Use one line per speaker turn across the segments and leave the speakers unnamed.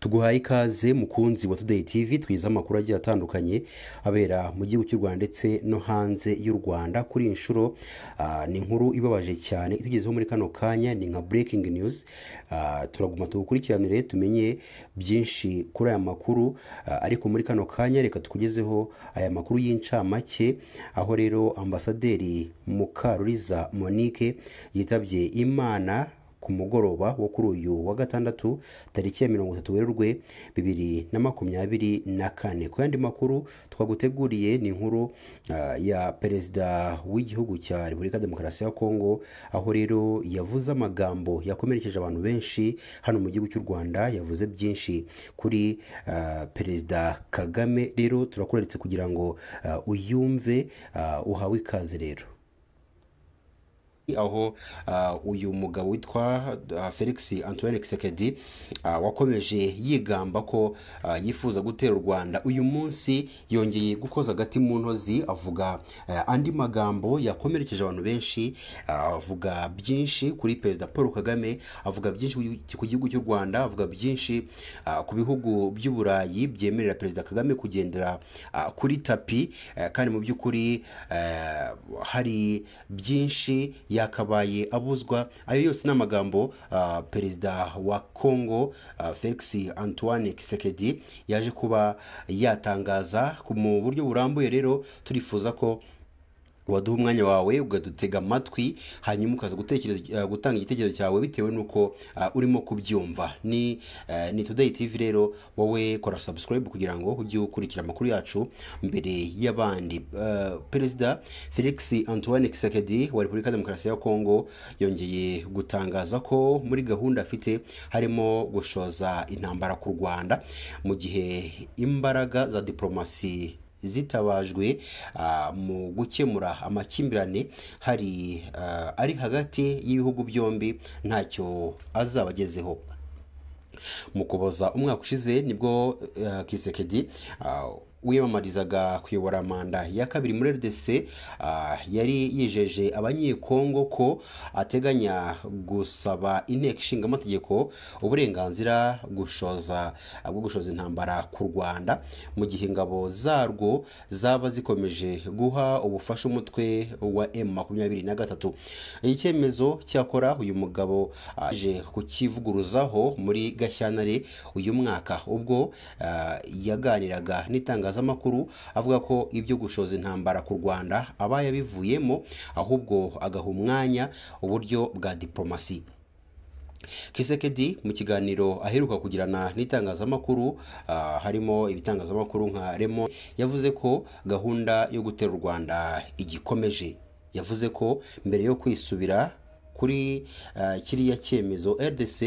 tuguhaye ikaze mukunzi wa tudeyi tivi twiza amakuru agiye atandukanye abera mu gihugu cy'u rwanda ndetse no hanze y'u rwanda kuri iyi nshuro ah, ni inkuru ibabaje cyane itugezeho muri kano kanya ni nka breaking niyuzi ah, turaguma tugukurikiranire tumenye byinshi kuri aya makuru ah, ariko muri kano kanya reka tukugezeho aya makuru y'incamake aho rero ambasaderi mukaruriza monique yitabye imana ku mugoroba wo kuri uyu wa gatandatu tariki ya mirongo itatu werurwe bibiri na makumyabiri na kane ku yandi makuru twaguteguriye ni inkuru ah, ya perezida w'igihugu cya repubulika demokarasi ya kongo aho rero yavuze amagambo yakomerekeje abantu benshi hano mu gihugu cy'u rwanda yavuze byinshi kuri ah, perezida kagame rero turakuretse kugira ngo uh, uyumve uhawe ikaze rero aho ah, uyu mugabo witwa ah, felix antoine kisekedi ah, wakomeje yigamba ko yifuza gutera u rwanda uyu munsi yongeye gukoza agati mu ntozi avuga andi magambo yakomerekeje abantu benshi avuga byinshi kuri perezida paul kagame avuga byinshi ku gihugu cy'u rwanda avuga byinshi ku bihugu by'uburayi byemerera perezida kagame kugendera kuri tapi eh, kandi mu by'ukuri eh, hari byinshi yakabaye abuzwa ayo yose ni amagambo ah, perezida wa congo ah, felix antoine kisekedi yaje kuba yatangaza mu buryo burambuye rero turifuza ko waduha umwanya wawe ugadutega amatwi hanyuma ukaza eh, gutanga igitekerezo cyawe bitewe n'uko eh, urimo kubyumva ni eh, ni today TV rero wowe kora sabusikarayibu kugira ngo ujye ukurikira amakuru yacu mbere y'abandi perezida felix antoine kisekedi wa repubulika demokarasi ya kongo yongeye gutangaza ko muri gahunda afite harimo gushoza intambara ku rwanda mu gihe imbaraga za diporomasi zitabajwe ah, mu gukemura amakimbirane hari ah, ari hagati y'ibihugu byombi ntacyo azabagezeho mu kuboza umwaka ushize nibwo eh, kisekedi ah, wiyamamarizaga kuyobora manda ya kabiri muri rdc ah, yari yijeje abanyekongo ko ateganya gusaba inteko ishinga amategeko uburenganzira gushoza ah, bwo gushoza intambara ku rwanda mu gihe ingabo zarwo zaba zikomeje guha ubufasha umutwe wa m makumyabiri na gatatu icyemezo cyakora uyu mugabo ah, aje kukivuguruzaho muri gashyantare uyu mwaka ubwo yaganiraga n'itanga itangazamakuru avuga ko ibyo gushoza intambara ku rwanda aba yabivuyemo ahubwo agaha umwanya uburyo bwa diporomasi Kisekedi mu kiganiro aheruka kugirana n'itangazamakuru ah, harimo ibitangazamakuru nka Remo yavuze ko gahunda yo gutera u Rwanda igikomeje yavuze ko mbere yo kwisubira kuri eh, kiriya cyemezo rdc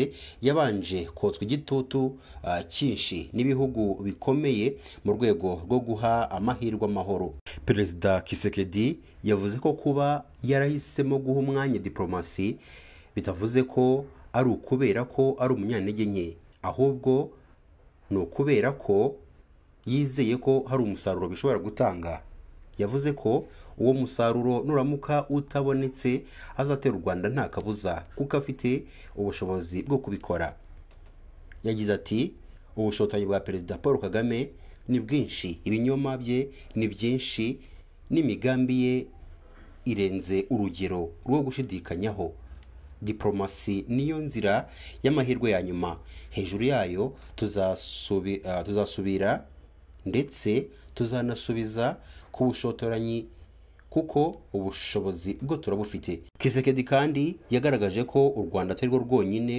yabanje kotswa igitutu eh, cyinshi n'ibihugu bikomeye mu rwego rwo guha amahirwe amahoro perezida kisekedi yavuze ko kuba yarahisemo guha umwanya diporomasi bitavuze ko ari ukubera ko ari umunyantege nke ahubwo ni ukubera ko yizeye ko hari umusaruro bishobora gutanga yavuze ko uwo musaruro nuramuka utabonetse azatera u rwanda nta kabuza kuko afite ubushobozi bwo kubikora yagize ati ubushotanyi bwa perezida paul kagame ni bwinshi ibinyoma bye ni byinshi n'imigambi ye irenze urugero rwo gushidikanyaho diporomasi niyo nzira y'amahirwe ya nyuma hejuru yayo ah, tuzasubira ndetse tuzanasubiza ku bushotoranyi kuko ubushobozi bwo turabufite kisekedi kandi yagaragaje ko u rwanda atari rwo rwonyine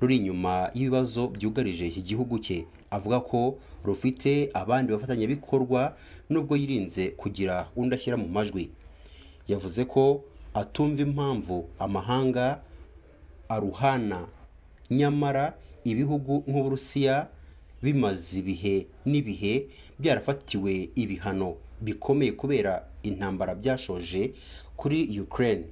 ruri inyuma y'ibibazo byugarije igihugu cye avuga ko rufite abandi bafatanyabikorwa nubwo yirinze kugira undi ashyira mu majwi yavuze ko atumva impamvu amahanga aruhana nyamara ibihugu nk'uburusiya bimaze ibihe n'ibihe byarafatiwe ibihano bikomeye kubera intambara byashoje kuri Ukraine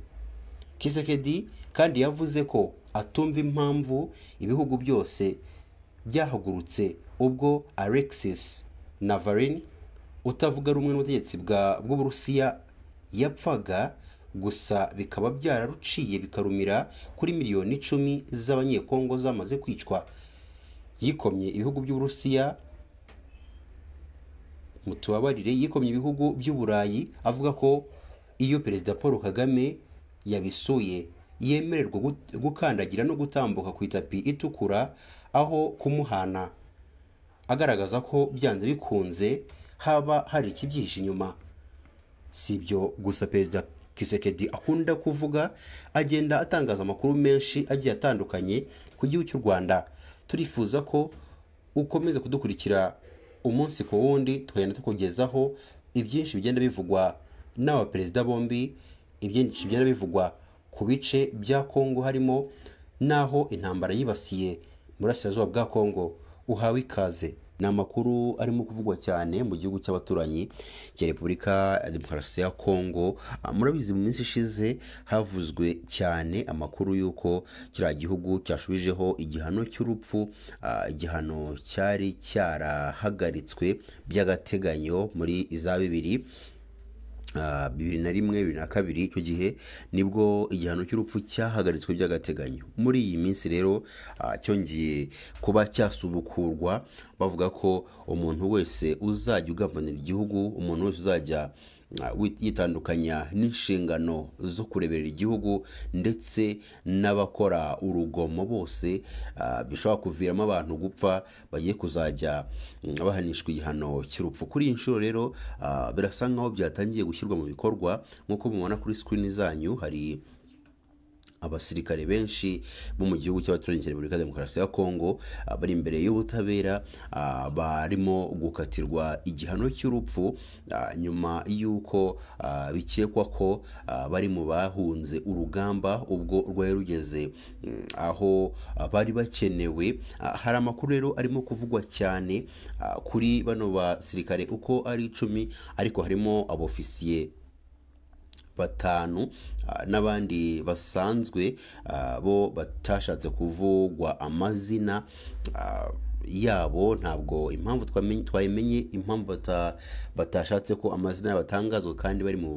Kisekedi kandi yavuze ko atumva impamvu ibihugu byose byahagurutse ubwo Alexis Navalny utavuga rumwe n'ubutegetsi bw'Uburusiya yapfaga gusa bikaba byararuciye bikarumira kuri miliyoni icumi z'abanyekongo zamaze kwicwa yikomye ibihugu by'Uburusiya ngo tubabarire yikomye ibihugu by'uburayi avuga ko iyo perezida paul kagame yabisuye yemererwa gukandagira no gutambuka ku itapi itukura aho kumuhana agaragaza ko byanze bikunze haba hari ikibyihishe inyuma si ibyo gusa perezida kisekedi akunda kuvuga agenda atangaza amakuru menshi agiye atandukanye ku gihugu cy'u rwanda turifuza ko ukomeza kudukurikira umunsi ku wundi tugenda tukugezaho ibyinshi bigenda bivugwa n’abaperezida bombi ibyinshi bigenda bivugwa ku bice bya kongo harimo n'aho intambara yibasiye burasirazuba bwa kongo uhawe ikaze ni amakuru arimo kuvugwa cyane mu gihugu cy'abaturanyi cya repubulika ya demokarasi ya kongo ah, murabizi mu minsi ishize havuzwe cyane amakuru y'uko kiriya gihugu cyashubijeho igihano cy'urupfu ah, igihano cyari cyarahagaritswe by'agateganyo muri za bibiri Ah, bibiri na rimwe bibiri na kabiri icyo gihe nibwo igihano cy'urupfu cyahagaritswe by'agateganyo muri iyi minsi rero ah, cyongeye kuba cyasubukurwa bavuga ko umuntu wese uzajya ugambanira igihugu umuntu wese uzajya Ah, yitandukanya n'inshingano zo kureberera igihugu ndetse n'abakora urugomo bose ah, bishobora kuviramo abantu gupfa bagiye kuzajya mm, bahanishwa igihano cy'urupfu kuri iyi nshuro rero ah, birasa nkaho byatangiye gushyirwa mu bikorwa nk'uko mubona kuri sikirini zanyu hari abasirikare benshi bo mu gihugu cy'abaturanyi cya repubulika ya demokarasi ya kongo ah, bari imbere y'ubutabera ah, barimo gukatirwa igihano cy'urupfu ah, nyuma y'uko bikekwa ko bari mu bahunze urugamba ubwo rwari rugeze mm, aho bari bakenewe hari amakuru rero arimo kuvugwa cyane kuri bano basirikare uko ari icumi ariko harimo abofisiye batanu ah, n'abandi basanzwe ah, bo batashatse kuvugwa amazina ah, yabo ntabwo impamvu twayimenye impamvu batashatse ko amazina yabo atangazwa kandi bari mu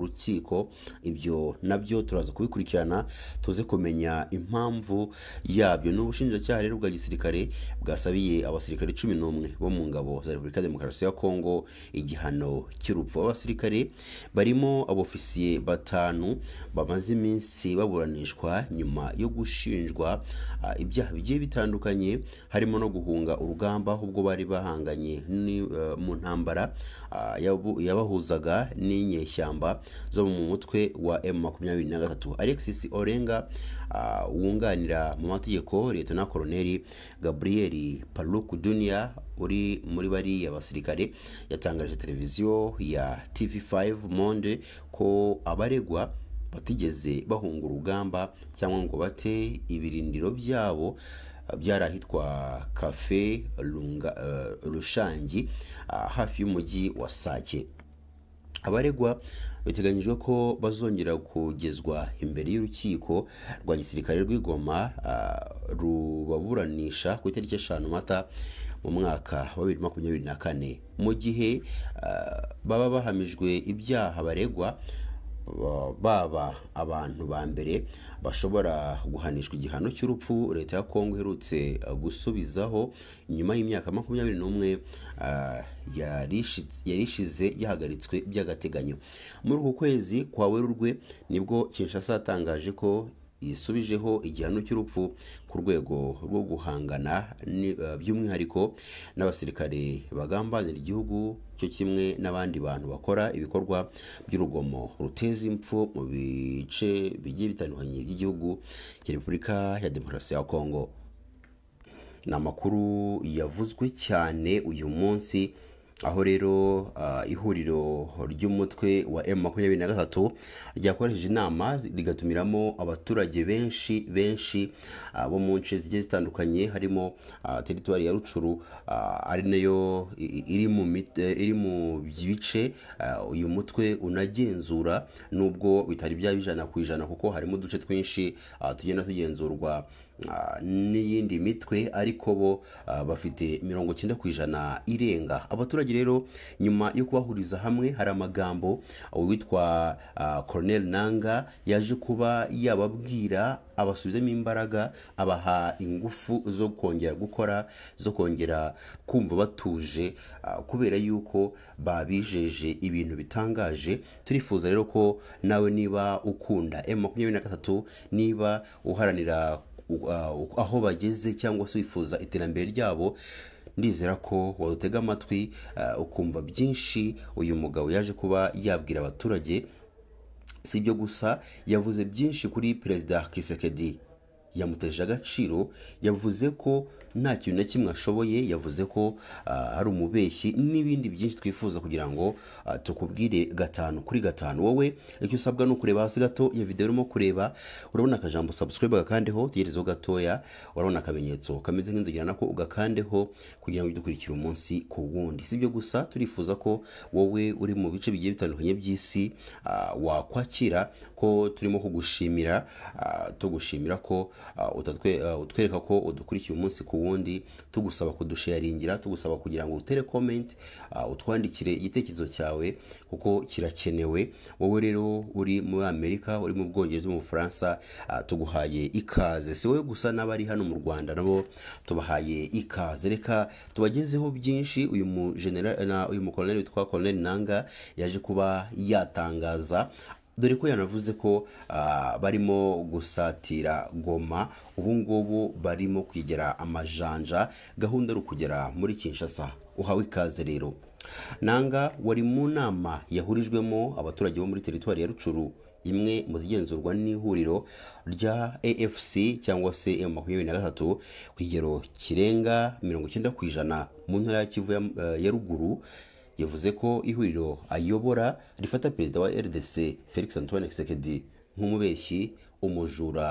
rukiko ibyo nabyo turaza kubikurikirana tuze kumenya impamvu yabyo ni ubushinjacyaha rero bwa gisirikare bwasabiye abasirikare cumi n'umwe bo mu ngabo za repubulika demokarasi ya kongo igihano cy'urupfu abasirikare barimo abofisiye batanu bamaze iminsi baburanishwa nyuma yo gushinjwa ah, ibyaha bigiye bitandukanye harimo no guhunga urugamba ahubwo bari bahanganye eh, mu ntambara ah, yabahuzaga n'inyeshyamba zo mu mutwe wa M makumyabiri na gatatu alexis orenga ah, wunganira mu mategeko leta na koroneri gabriel paluku dunia uri muri bariya basirikare yatangaje televiziyo ya tv5 monde ko abaregwa batigeze bahunga urugamba cyangwa ngo bate ibirindiro byabo byari ahitwa kafe euh, rushangi euh, hafi y'umujyi wa sake abaregwa biteganyijwe ko bazongera kugezwa imbere y'urukiko rwa gisirikare rw'igoma euh, rubaburanisha ku itariki eshanu mata mu mwaka wa bibiri makumyabiri na kane mu gihe baba bahamijwe ibyaha baregwa baba abantu ba mbere bashobora guhanishwa igihano cy'urupfu leta ya kongo iherutse uh, gusubizaho nyuma y'imyaka makumyabiri n'umwe uh, yarishize yahagaritswe by'agateganyo muri uku kwezi kwa werurwe nibwo kinshasa yatangaje ko yisubijeho igihano cy'urupfu ku rwego rwo guhangana eh, by'umwihariko n'abasirikare bagambanira igihugu cyo kimwe n'abandi bantu bakora ibikorwa by'urugomo ruteza impfu mu bice bigiye bitandukanye by'igihugu cya repubulika ya demokarasi ya kongo ni amakuru yavuzwe cyane uyu munsi aho rero ah, ihuriro ry'umutwe wa emu makumyabiri na gatatu ryakoresheje inama rigatumiramo abaturage benshi benshi ah, bo mu nce zigiye zitandukanye harimo ah, teritwari ya rucuru ari nayo eh, iri mu bice uyu mutwe unagenzura nubwo bitari byaba ijana ku ijana kuko harimo uduce twinshi tugenda tugenzurwa Ah, n'iyindi mitwe ariko bo ah, bafite mirongo icyenda ku ijana irenga abaturage rero nyuma yo kubahuriza hamwe hari amagambo ah, witwa Cornel nanga yaje kuba yababwira abasubizamo imbaraga abaha ingufu zo kongera gukora zo kongera kumva batuje kubera yuko babijeje ibintu bitangaje turifuza rero ko nawe niba ukunda emu makumyabiri na gatatu niba uharanira Uh, aho bageze cyangwa se wifuza iterambere ryabo ndizera ko wadutega amatwi uh, ukumva byinshi uyu mugabo yaje kuba yabwira abaturage si ibyo gusa yavuze byinshi kuri perezida kisekedi yamuteje agaciro yavuze ko nta kintu na kimwe ashoboye yavuze ko ah, hari umubeshyi n'ibindi byinshi twifuza kugira ngo ah, tukubwire gatanu kuri gatanu wowe icyo usabwa ni ukureba hasi gato iyo videwo urimo kureba urabona akajambo sabusikarayibe gakandeho tegerezaho gatoya urabona akamenyetso kameze nk'inzogera nako ugakandeho kugira ngo dukurikire umunsi ku wundi si ibyo gusa turifuza ko wowe uri mu bice bigiye bitandukanye by'isi ah, wakwakira ko turimo kugushimira tugushimira ko Ah, ah, utwereka ko udukurikiye umunsi ku wundi tugusaba kudusharingira tugusaba kugira ngo utere komenti ah, utwandikire igitekerezo cyawe kuko kirakenewe wowe rero uri muri amerika uri mu bwongereza uri mu bufaransa tuguhaye ikaze si wowe gusa n'abari hano mu rwanda nabo tubahaye ikaze reka tubagezeho byinshi uyu mu uyu mukoloneli witwa koloneli nanga yaje kuba yatangaza dore ko yanavuze ko ah, barimo gusatira goma ubu ngubu barimo kwigira amajanja gahunda ari ukugera muri kinshasa uhawe ikaze rero nanga wari mu nama yahurijwemo abaturage bo muri teritwari ya rucuru imwe mu zigenzurwa n'ihuriro rya afc cyangwa se emu makumyabiri na gatatu ku kigero kirenga mirongo icyenda ku ijana mu ntara ya kivu ya eh, ruguru yavuze ko ihuriro ayobora rifata perezida wa rdc felix antoine kisekedi nk'umubeshyi umujura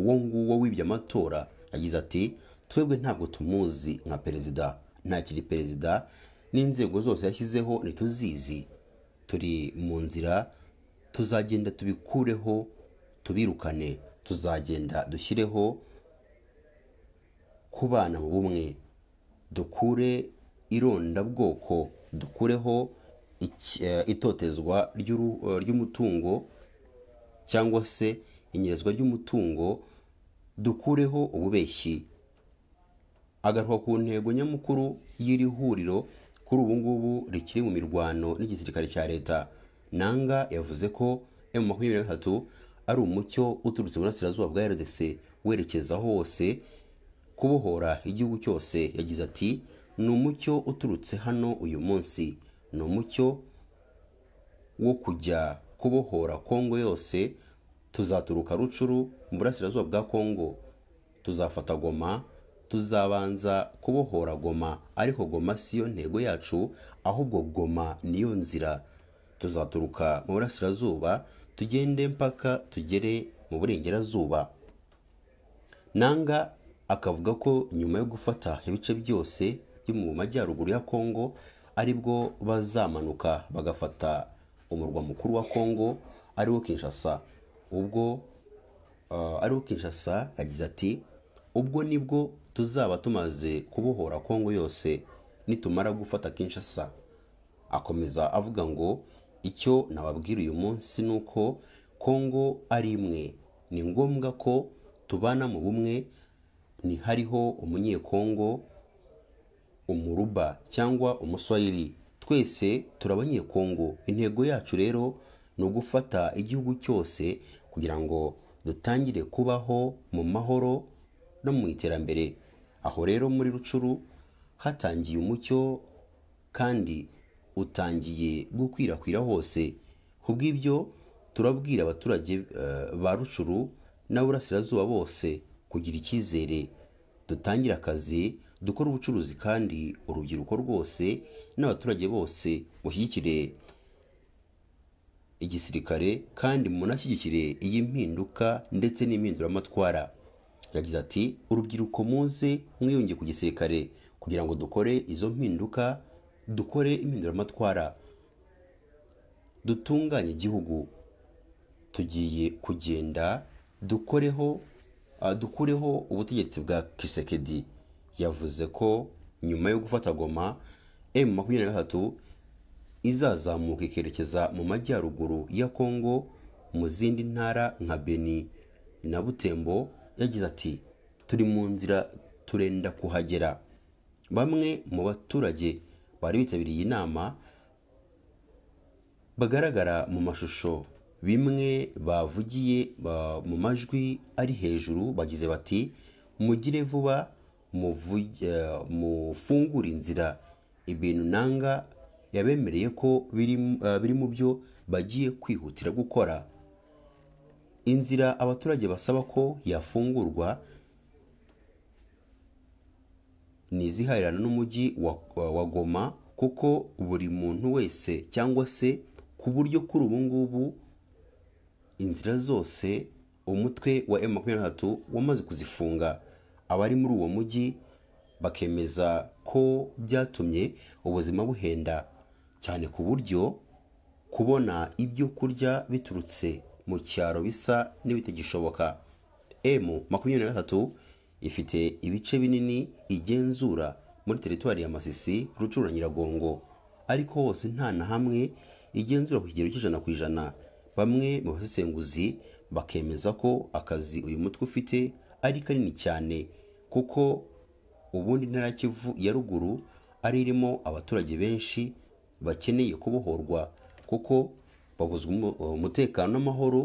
uwo nguwo wibye amatora yagize ati twebwe ntabwo tumuzi nka perezida ntakiri perezida n'inzego zose yashyizeho ntituzizi turi mu nzira tuzagenda tubikureho tubirukane tuzagenda dushyireho kubana mu bumwe dukure irondabwoko dukureho eh, itotezwa eh, ry'umutungo cyangwa se inyerezwa ry'umutungo dukureho ububeshyi agaruka ku ntego nyamukuru y'iri huriro kuri ubu ngubu rikiri mu mirwano n'igisirikare cya leta nanga yavuze ko emu makumyabiri na gatatu ari umucyo uturutse iburasirazuba bwa rdc werekeza hose kubohora igihugu cyose yagize ati ni umucyo uturutse hano uyu munsi ni umucyo wo kujya kubohora kongo yose tuzaturuka rucuru mu burasirazuba bwa kongo tuzafata goma tuzabanza kubohora goma ariko goma si yo ntego yacu ahubwo goma niyo nzira tuzaturuka mu burasirazuba tugende mpaka tugere mu burengerazuba nanga akavuga ko nyuma yo gufata ibice byose yo mu majyaruguru ya kongo aribwo bazamanuka bagafata umurwa mukuru wa kongo ariwo kinshasa ubwo ah, ariwo kinshasa yagize ati ubwo nibwo tuzaba tumaze kubohora kongo yose nitumara gufata kinshasa akomeza avuga ngo icyo nababwira uyu munsi ni uko kongo ari imwe ni ngombwa ko tubana mu bumwe ni hariho umunyekongo umuruba cyangwa umuswayili twese turi abanyekongo intego yacu rero ni ugufata igihugu cyose kugira ngo dutangire kubaho mu mahoro no mu iterambere aho rero muri rucuru hatangiye umucyo kandi utangiye gukwirakwira hose ku bw'ibyo turabwira abaturage eh, ba rucuru n'aburasirazuba bose kugira icyizere dutangire akazi dukore ubucuruzi kandi urubyiruko rwose n'abaturage bose mushyigikire igisirikare kandi munashyigikire iyi mpinduka ndetse n'impinduramatwara yagize ati urubyiruko muze mwiyunge ku gisirikare kugira ngo dukore izo mpinduka dukore impinduramatwara dutunganye igihugu tugiye kugenda dukoreho dukureho ubutegetsi bwa kisekedi yavuze ko nyuma yo gufata goma emu makumyabiri na gatatu izazamuka ikerekeza mu majyaruguru ya kongo mu zindi ntara nka beni na butembo yagize ati turi mu nzira turenda kuhagera bamwe mu baturage bari bitabiriye inama bagaragara mu mashusho bimwe bavugiye mu majwi ari hejuru bagize bati mugire vuba Eh, mufungura inzira ibintu nanga yabemereye ko eh, biri mu byo bagiye kwihutira gukora inzira abaturage basaba ko yafungurwa ni iziharirana n'umujyi wa goma kuko buri muntu wese cyangwa se ku buryo kuri ubu ngubu inzira zose umutwe wa M makumyabiri wamaze kuzifunga abari muri uwo mujyi bakemeza ko byatumye ubuzima buhenda cyane ku buryo kubona ibyo kurya biturutse mu cyaro bisa n'ibitagishoboka emu makumyabiri na gatatu ifite ibice binini igenzura muri teritwari ya masisi rucurura nyiragongo ariko hose nta na hamwe igenzura ku kigero cy'ijana ku ijana bamwe mu basesenguzi bakemeza ko akazi uyu mutwe ufite ari kanini cyane kuko ubundi intara ya Kivu ya ruguru ari irimo abaturage benshi bakeneye kubohorwa kuko babuzwa umutekano n'amahoro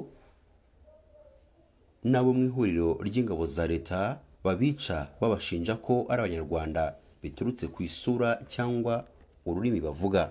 n'abo mu ihuriro ry'ingabo za leta babica babashinja ko ari abanyarwanda biturutse ku isura cyangwa ururimi bavuga